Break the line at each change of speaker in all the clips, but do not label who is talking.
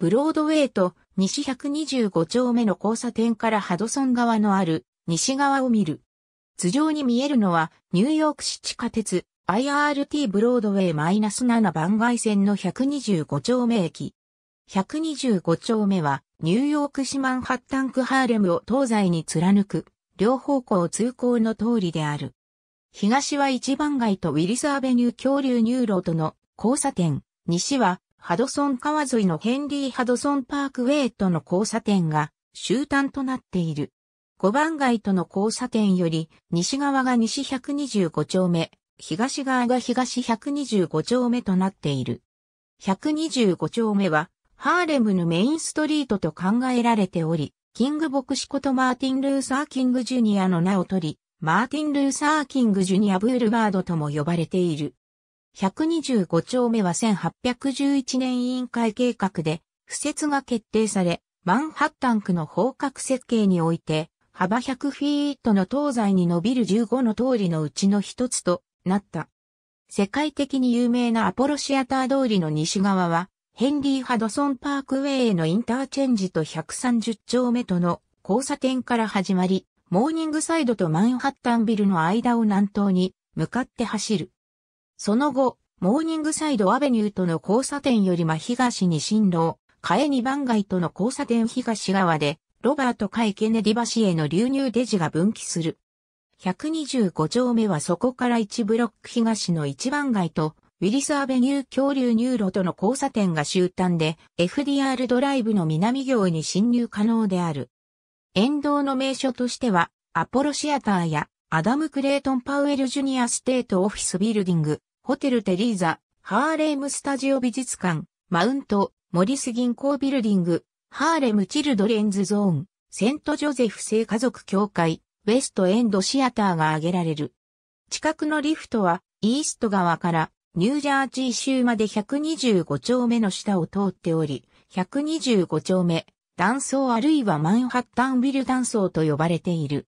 ブロードウェイと西125丁目の交差点からハドソン側のある西側を見る。頭上に見えるのはニューヨーク市地下鉄 IRT ブロードウェイ -7 番外線の125丁目駅。125丁目はニューヨーク市マンハッタン区ハーレムを東西に貫く両方向通行の通りである。東は一番街とウィリスアベニュー恐竜ニューローとの交差点、西はハドソン川沿いのヘンリー・ハドソンパークウェイとの交差点が終端となっている。5番街との交差点より西側が西125丁目、東側が東125丁目となっている。125丁目はハーレムのメインストリートと考えられており、キング牧師ことマーティン・ルーサー・キング・ジュニアの名を取り、マーティン・ルーサー・キング・ジュニア・ブールバードとも呼ばれている。125丁目は1811年委員会計画で、不設が決定され、マンハッタン区の方角設計において、幅100フィートの東西に伸びる15の通りのうちの一つとなった。世界的に有名なアポロシアター通りの西側は、ヘンリー・ハドソン・パークウェイへのインターチェンジと130丁目との交差点から始まり、モーニングサイドとマンハッタンビルの間を南東に向かって走る。その後、モーニングサイドアベニューとの交差点より真東に進路、替え2番街との交差点東側で、ロバート海ケネディ橋への流入デジが分岐する。125丁目はそこから1ブロック東の1番街と、ウィリスアベニュー恐竜入路との交差点が終端で、FDR ドライブの南行に進入可能である。沿道の名所としては、アポロシアターやアダム・クレイトン・パウエル・ジュニア・ステート・オフィス・ビルディング、ホテル・テリーザ、ハーレム・スタジオ美術館、マウント、モリス銀行ビルディング、ハーレム・チルドレンズ・ゾーン、セント・ジョゼフ聖家族協会、ウェスト・エンド・シアターが挙げられる。近くのリフトは、イースト側からニュージャージー州まで125丁目の下を通っており、125丁目、断層あるいはマンハッタンビル断層と呼ばれている。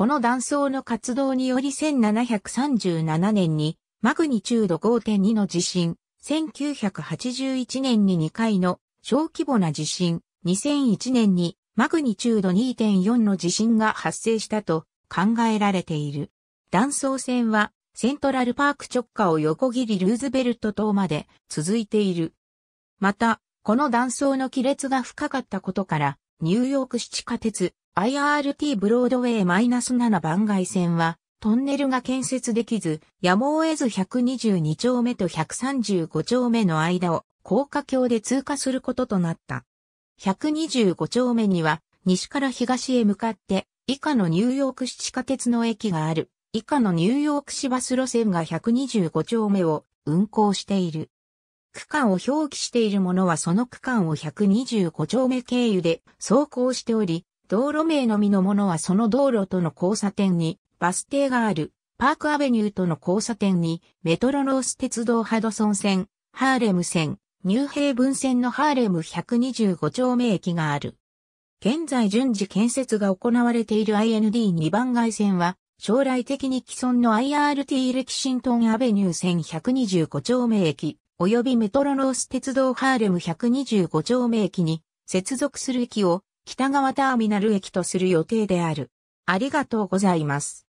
この断層の活動により1737年にマグニチュード5.2の地震、1981年に2回の小規模な地震、2001年にマグニチュード2.4の地震が発生したと考えられている。断層線はセントラルパーク直下を横切りルーズベルト島まで続いている。また、この断層の亀裂が深かったことから、ニューヨーク市地下鉄 IRT ブロードウェイ -7 番外線は、トンネルが建設できず、やむを得ず122丁目と135丁目の間を高架橋で通過することとなった。125丁目には、西から東へ向かって、以下のニューヨーク市地下鉄の駅がある、以下のニューヨーク市バス路線が125丁目を運行している。区間を表記しているものはその区間を125丁目経由で走行しており、道路名のみのものはその道路との交差点にバス停がある、パークアベニューとの交差点にメトロノース鉄道ハドソン線、ハーレム線、ニューヘイブン線のハーレム125丁目駅がある。現在順次建設が行われている IND2 番街線は、将来的に既存の IRT レキシントンアベニュー線125丁目駅、及びメトロロース鉄道ハーレム125丁目駅に接続する駅を北側ターミナル駅とする予定である。ありがとうございます。